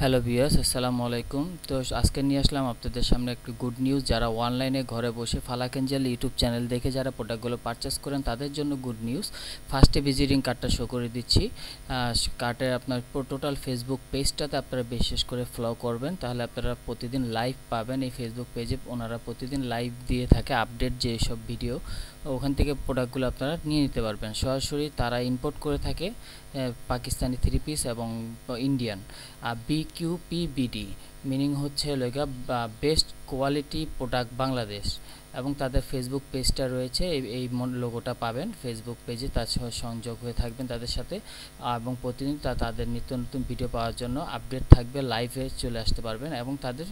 hello বিয়াস আসসালামু আলাইকুম তো আজকে নিয়ে আসলাম আপনাদের সামনে একটি গুড নিউজ যারা অনলাইনে ঘরে বসে ফালাক ইউটিউব চ্যানেল দেখে যারা প্রোডাক্টগুলো পারচেস করেন তাদের জন্য গুড নিউজ ফার্স্টে ভিজিটিং কার্ডটা শো করে দিচ্ছি কার্ডের আপনার টোটাল ফেসবুক পেজটাতে আপনারা বিশেষ করে ফ্লো করবেন তাহলে আপনারা প্রতিদিন লাইভ পাবেন এই ফেসবুক পেজে ওনারা প্রতিদিন লাইভ দিয়ে থাকে আপডেট সব ভিডিও ওখান থেকে প্রোডাক্টগুলো আপনারা নিয়ে নিতে পারবেন সরাসরি তারা ইম্পোর্ট করে থাকে পাকিস্তানি থ্রি পিস এবং ইন্ডিয়ান আর পিবিডি মিনিং হচ্ছে লেগা বেস্ট কোয়ালিটি প্রোডাক্ট বাংলাদেশ এবং তাদের ফেসবুক পেজটা রয়েছে এই লোগোটা পাবেন ফেসবুক পেজে তার সঙ্গে সংযোগ হয়ে থাকবেন তাদের সাথে এবং প্রতিদিন তা তাদের নিত্য নতুন ভিডিও পাওয়ার জন্য আপডেট থাকবে লাইভে চলে আসতে পারবেন এবং তাদের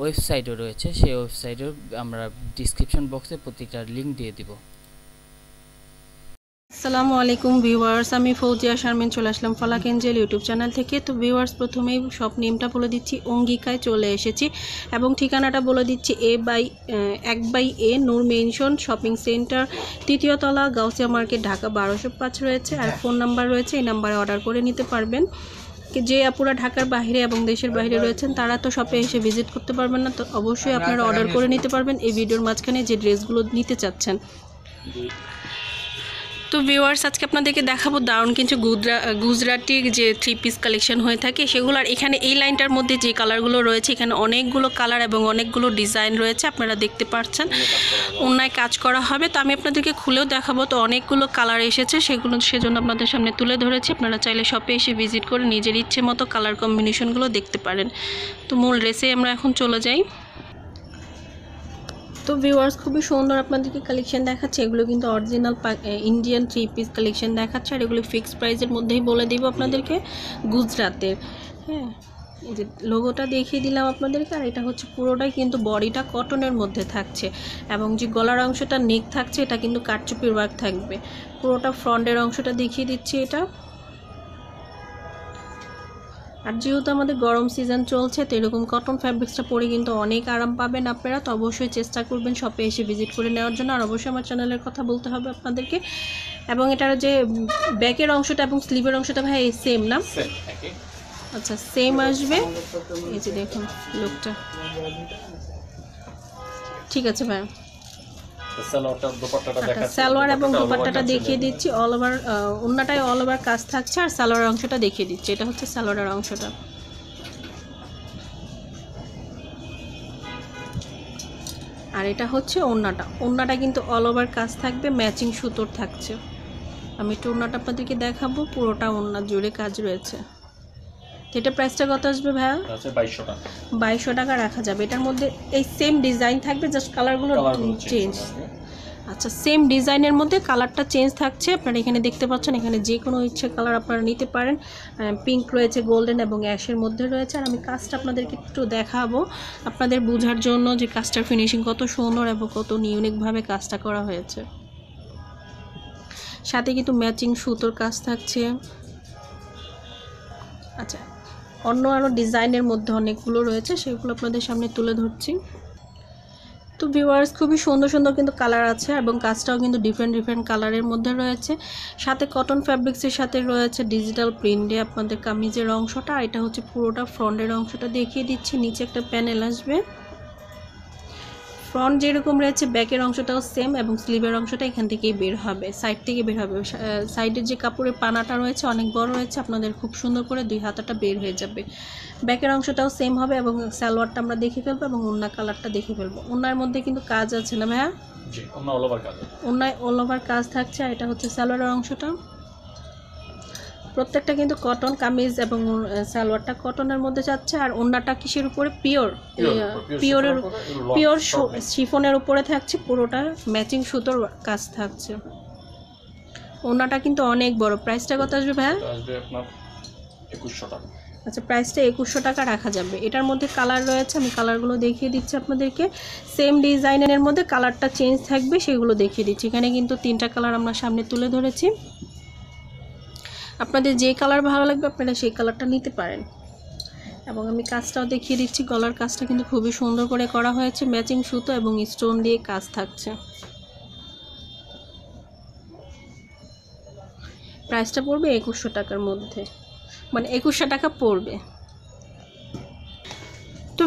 ওয়েবসাইটও রয়েছে সেই ওয়েবসাইটেও আমরা ডিসক্রিপশন বক্সে প্রতিটার লিঙ্ক দিয়ে দিব সালামু আলাইকুম ভিউয়ার্স আমি ফৌজিয়া শারমিন চলে আসলাম ফলাক এঞ্জেল ইউটিউব চ্যানেল থেকে তো ভিউয়ার্স প্রথমেই সব নেমটা বলে দিচ্ছি অঙ্গিকায় চলে এসেছি এবং ঠিকানাটা বলে দিচ্ছি এ বাই এক by A Noor mansion shopping centre তৃতীয়তলা গাউসিয়া মার্কেট ঢাকা বারোশো পাঁচ রয়েছে আর ফোন নাম্বার রয়েছে এই নাম্বারে অর্ডার করে নিতে পারবেন যে আপুরা ঢাকার বাইরে এবং দেশের বাইরে রয়েছেন তারা তো শপে এসে ভিজিট করতে পারবেন না তো অবশ্যই আপনারা অর্ডার করে নিতে পারবেন এই ভিডিওর মাঝখানে যে ড্রেসগুলো নিতে চাচ্ছেন তো ভিউয়ার্স আজকে আপনাদেরকে দেখাবো দারুণ কিছু গুজরা গুজরাটির যে থ্রি পিস কালেকশন হয়ে থাকে সেগুলো আর এখানে এই লাইনটার মধ্যে যে কালারগুলো রয়েছে এখানে অনেকগুলো কালার এবং অনেকগুলো ডিজাইন রয়েছে আপনারা দেখতে পাচ্ছেন অন্যায় কাজ করা হবে তো আমি আপনাদেরকে খুলেও দেখাবো তো অনেকগুলো কালার এসেছে সেগুলো সেজন্য আপনাদের সামনে তুলে ধরেছি আপনারা চাইলে শপে এসে ভিজিট করে নিজের ইচ্ছে মতো কালার কম্বিনেশনগুলো দেখতে পারেন তো মূল রেসে আমরা এখন চলে যাই তো ভিউয়ার্স খুবই সুন্দর আপনাদেরকে কালেকশন দেখাচ্ছে এগুলো কিন্তু original Indian three piece collection দেখাচ্ছে আর এগুলো ফিক্সড প্রাইসের মধ্যেই বলে দেবো আপনাদেরকে গুজরাতের হ্যাঁ যে লোগোটা দেখিয়ে দিলাম আপনাদেরকে আর এটা হচ্ছে পুরোটাই কিন্তু বডিটা কটনের মধ্যে থাকছে এবং যে গলার অংশটা নেক থাকছে এটা কিন্তু কাটচুপির ওয়ার্ক থাকবে পুরোটা ফ্রন্টের অংশটা দেখিয়ে দিচ্ছি এটা আর যেহেতু আমাদের গরম সিজন চলছে তো এরকম কটন ফ্যাব্রিক্সটা পরে কিন্তু অনেক আরাম পাবেন আপনারা তো অবশ্যই চেষ্টা করবেন শপে এসে ভিজিট করে নেওয়ার জন্য আর অবশ্যই আমার চ্যানেলের কথা বলতে হবে আপনাদেরকে এবং এটার যে ব্যাকের অংশটা এবং স্লিভের অংশটা ভাই সেম না আচ্ছা সেম আসবে এই যে দেখুন লোকটা ঠিক আছে ভাই সালোয়ার এবং দুপাট্টাটা দেখিয়ে দিচ্ছি অল ওভার অন্যটাই অল ওভার কাজ থাকছে আর সালোয়ার অংশটা দেখিয়ে দিচ্ছি এটা হচ্ছে সালোয়ারের অংশটা আর এটা হচ্ছে ওন্নাটা ওন্নাটা কিন্তু অল ওভার কাজ থাকবে ম্যাচিং সুতোর থাকছে আমি একটু ওন্নাটা আপনাদেরকে দেখাবো পুরোটা ওন্না জুড়ে কাজ রয়েছে এটা প্রাইসটা কত আসবে ভাইয়া বাইশশো টাকা বাইশশো টাকা রাখা যাবে এটার মধ্যে এই সেম ডিজাইন থাকবে জাস্ট কালারগুলো চেঞ্জ আচ্ছা সেম ডিজাইনের মধ্যে কালারটা চেঞ্জ থাকছে আপনারা এখানে দেখতে পাচ্ছেন এখানে যে কোনো ইচ্ছে কালার আপনারা নিতে পারেন পিঙ্ক রয়েছে গোল্ডেন এবং অ্যাশের মধ্যে রয়েছে আর আমি কাজটা আপনাদেরকে একটু দেখাবো আপনাদের বোঝার জন্য যে কাজটার ফিনিশিং কত সুন্দর এবং কত ইউনিকভাবে কাজটা করা হয়েছে সাথে কিন্তু ম্যাচিং সুতোর কাজ থাকছে আচ্ছা অন্য আরও ডিজাইনের মধ্যে অনেকগুলো রয়েছে সেগুলো আপনাদের সামনে তুলে ধরছি তো ভিউয়ার্স খুবই সুন্দর সুন্দর কিন্তু কালার আছে এবং কাজটাও কিন্তু ডিফারেন্ট ডিফারেন্ট কালারের মধ্যে রয়েছে সাথে কটন ফ্যাব্রিক্সের সাথে রয়েছে ডিজিটাল প্রিন্টে আপনাদের কামিজের অংশটা এটা হচ্ছে পুরোটা ফ্রন্টের অংশটা দেখিয়ে দিচ্ছি নিচে একটা প্যানেল আসবে ফ্রন্ট যেরকম রয়েছে ব্যাকের অংশটাও সেম এবং স্লিভের অংশটা এখান থেকেই বের হবে সাইড থেকে বের হবে সাইডের যে কাপড়ের পানাটা রয়েছে অনেক বড় রয়েছে আপনাদের খুব সুন্দর করে দুই হাতাটা বের হয়ে যাবে ব্যাকের অংশটাও সেম হবে এবং সালোয়ারটা আমরা দেখে ফেলবো এবং ওনার কালারটা দেখে ফেলবো ওনার মধ্যে কিন্তু কাজ আছে না ভাইয়া ওনায় অল ওভার কাজ থাকছে আর এটা হচ্ছে সালোয়ারের অংশটা প্রত্যেকটা কিন্তু কটন কামিজ এবং সালোয়ারটা কটনের মধ্যে যাচ্ছে আর ওন্নাটা কিসের উপরে পিওর পিওরের পিওর শিফনের উপরে থাকছে পুরোটা ম্যাচিং সুতোর কাজ থাকছে ওন্নাটা কিন্তু অনেক বড় প্রাইসটা কত আসবে ভাইয়া টাকা আচ্ছা প্রাইসটা একুশশো টাকা রাখা যাবে এটার মধ্যে কালার রয়েছে আমি কালারগুলো দেখিয়ে দিচ্ছি আপনাদেরকে সেম ডিজাইনের মধ্যে কালারটা চেঞ্জ থাকবে সেগুলো দেখিয়ে দিচ্ছি এখানে কিন্তু তিনটা কালার আমরা সামনে তুলে ধরেছি আপনাদের যে কালার ভালো লাগবে আপনারা সেই কালারটা নিতে পারেন এবং আমি কাজটাও দেখিয়ে দিচ্ছি গলার কাজটা কিন্তু খুবই সুন্দর করে করা হয়েছে ম্যাচিং সুতো এবং স্টোন দিয়ে কাজ থাকছে প্রাইসটা পড়বে একুশশো টাকার মধ্যে মানে একুশশো টাকা পড়বে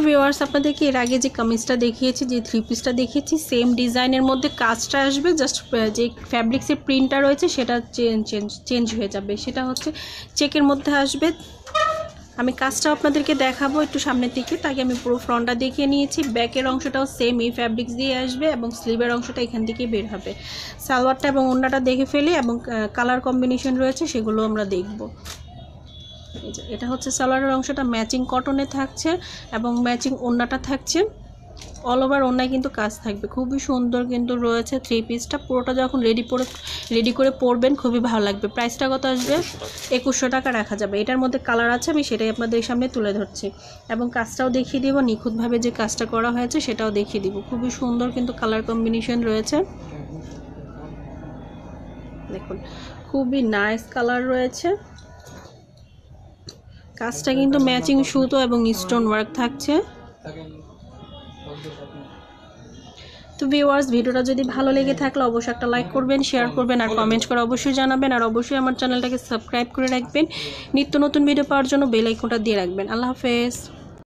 ভিওয়ার্স আপনাদেরকে এর আগে যে কামিজটা দেখিয়েছি যে থ্রি পিসটা দেখিয়েছি সেম ডিজাইনের মধ্যে কাজটা আসবে জাস্ট যে ফ্যাব্রিক্সের প্রিন্টটা রয়েছে সেটা চেঞ্জ চেঞ্জ হয়ে যাবে সেটা হচ্ছে চেকের মধ্যে আসবে আমি কাজটা আপনাদেরকে দেখাবো একটু সামনের দিকে তাকে আমি পুরো ফ্রন্টটা দেখিয়ে নিয়েছি ব্যাকের অংশটাও সেম এই ফ্যাব্রিক্স দিয়ে আসবে এবং স্লিভের অংশটা এখান থেকে বের হবে সালোয়ারটা এবং ওন্নাটা দেখে ফেলি এবং কালার কম্বিনেশন রয়েছে সেগুলো আমরা দেখবো এটা হচ্ছে সালোয়ারের অংশটা ম্যাচিং কটনে থাকছে এবং ম্যাচিং ওন্নাটা থাকছে অল ওভার ওনায় কিন্তু কাজ থাকবে খুবই সুন্দর কিন্তু রয়েছে থ্রি পিসটা পুরোটা যখন রেডি পরে রেডি করে পরবেন খুবই ভালো লাগবে প্রাইসটা কত আসবে একুশশো টাকা রাখা যাবে এটার মধ্যে কালার আছে আমি সেটাই আপনাদের সামনে তুলে ধরছি এবং কাজটাও দেখিয়ে দিব নিখুঁতভাবে যে কাজটা করা হয়েছে সেটাও দেখিয়ে দিব খুবই সুন্দর কিন্তু কালার কম্বিনেশন রয়েছে দেখুন খুবই নাইস কালার রয়েছে কাজটা কিন্তু ম্যাচিং সুতো এবং স্টোন ওয়ার্ক থাকছে তো ভিওয়ার্স ভিডিওটা যদি ভালো লেগে থাকলে অবশ্যই একটা লাইক করবেন শেয়ার করবেন আর কমেন্ট করে অবশ্যই জানাবেন আর অবশ্যই আমার চ্যানেলটাকে সাবস্ক্রাইব করে রাখবেন নিত্য নতুন ভিডিও পাওয়ার জন্য বেল দিয়ে রাখবেন আল্লাহ হাফেজ